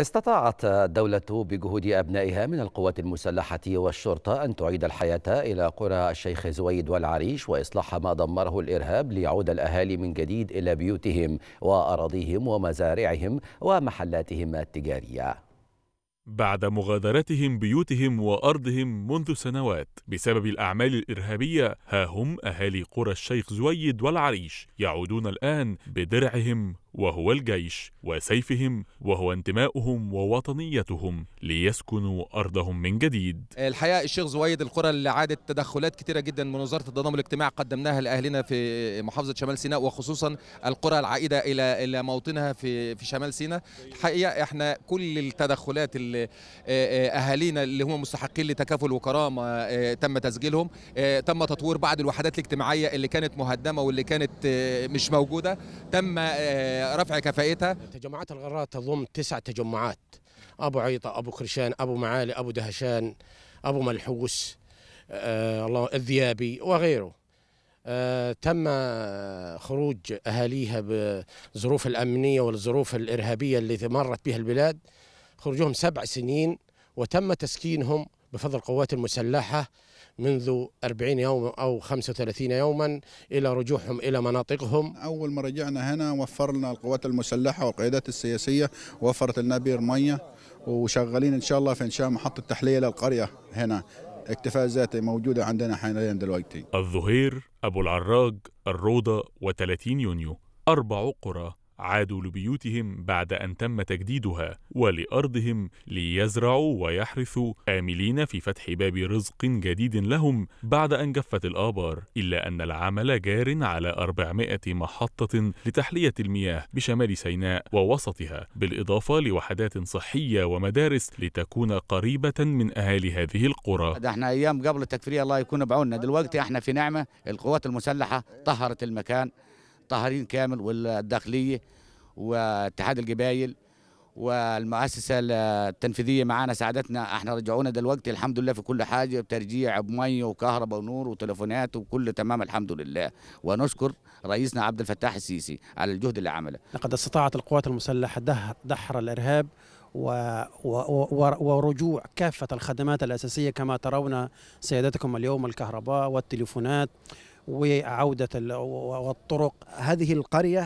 استطاعت الدولة بجهود أبنائها من القوات المسلحة والشرطة أن تعيد الحياة إلى قرى الشيخ زويد والعريش وإصلاح ما دمره الإرهاب ليعود الأهالي من جديد إلى بيوتهم وأراضيهم ومزارعهم ومحلاتهم التجارية بعد مغادرتهم بيوتهم وأرضهم منذ سنوات بسبب الأعمال الإرهابية ها هم أهالي قرى الشيخ زويد والعريش يعودون الآن بدرعهم وهو الجيش وسيفهم وهو انتمائهم ووطنيتهم ليسكنوا أرضهم من جديد الحقيقة الشيخ زويد القرى اللي عادت تدخلات كثيرة جدا من وزارة الضمان الاجتماعي قدمناها لأهلنا في محافظة شمال سيناء وخصوصا القرى العائدة إلى إلى موطنها في في شمال سيناء الحقيقة احنا كل التدخلات اللي آه، آه، أهالينا اللي هم مستحقين لتكافل وكرامة آه، تم تسجيلهم تم تطوير بعض الوحدات الاجتماعية اللي كانت مهدمة واللي كانت مش موجودة تم رفع كفائتها؟ تجمعات الغرات تضم تسع تجمعات ابو عيطه ابو كرشان ابو معالي ابو دهشان ابو ملحوس آه، الله الذيابي وغيره آه، تم خروج اهاليها بالظروف الامنيه والظروف الارهابيه التي مرت بها البلاد خروجهم سبع سنين وتم تسكينهم بفضل القوات المسلحه منذ 40 يوم أو 35 يوما إلى رجوعهم إلى مناطقهم أول ما رجعنا هنا وفر لنا القوات المسلحة والقيادات السياسية وفرت لنا بير مية وشغالين إن شاء الله في إنشاء محطة تحلية للقرية هنا اكتفاء ذاتي موجودة عندنا حاليا دلوقتي الظهير أبو العراج الروضة و30 يونيو أربع قرى عادوا لبيوتهم بعد أن تم تجديدها ولأرضهم ليزرعوا ويحرثوا آملين في فتح باب رزق جديد لهم بعد أن جفت الآبار إلا أن العمل جار على 400 محطة لتحلية المياه بشمال سيناء ووسطها بالإضافة لوحدات صحية ومدارس لتكون قريبة من أهالي هذه القرى ده احنا أيام قبل التكفيرية الله يكون بعوننا دلوقتي احنا في نعمة القوات المسلحة طهرت المكان طهرين كامل والداخلية واتحاد القبايل والمؤسسة التنفيذية معانا ساعدتنا احنا رجعونا دلوقتي الحمد لله في كل حاجة بترجيع بمية وكهرباء ونور وتليفونات وكل تمام الحمد لله ونشكر رئيسنا عبد الفتاح السيسي على الجهد اللي عمله لقد استطاعت القوات المسلحة دحر الإرهاب و... و... ورجوع كافة الخدمات الأساسية كما ترون سيادتكم اليوم الكهرباء والتليفونات وعودة ال... والطرق هذه القرية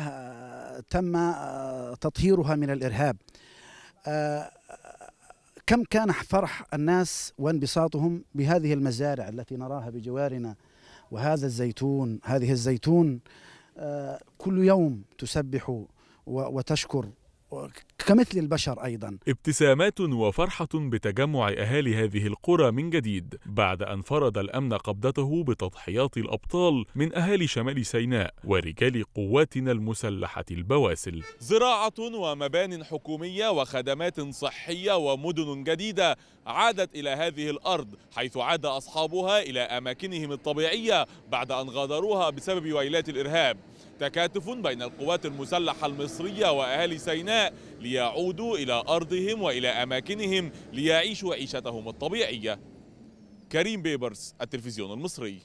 تم آه، تطهيرها من الإرهاب آه، كم كان فرح الناس وانبساطهم بهذه المزارع التي نراها بجوارنا وهذا الزيتون هذه الزيتون آه، كل يوم تسبح وتشكر كمثل البشر أيضا ابتسامات وفرحة بتجمع أهالي هذه القرى من جديد بعد أن فرض الأمن قبضته بتضحيات الأبطال من أهالي شمال سيناء ورجال قواتنا المسلحة البواسل زراعة ومبان حكومية وخدمات صحية ومدن جديدة عادت إلى هذه الأرض حيث عاد أصحابها إلى أماكنهم الطبيعية بعد أن غادروها بسبب ويلات الإرهاب تكاتف بين القوات المسلحة المصرية وأهالي سيناء ليعودوا إلى أرضهم وإلى أماكنهم ليعيشوا عيشتهم الطبيعية كريم بيبرس التلفزيون المصري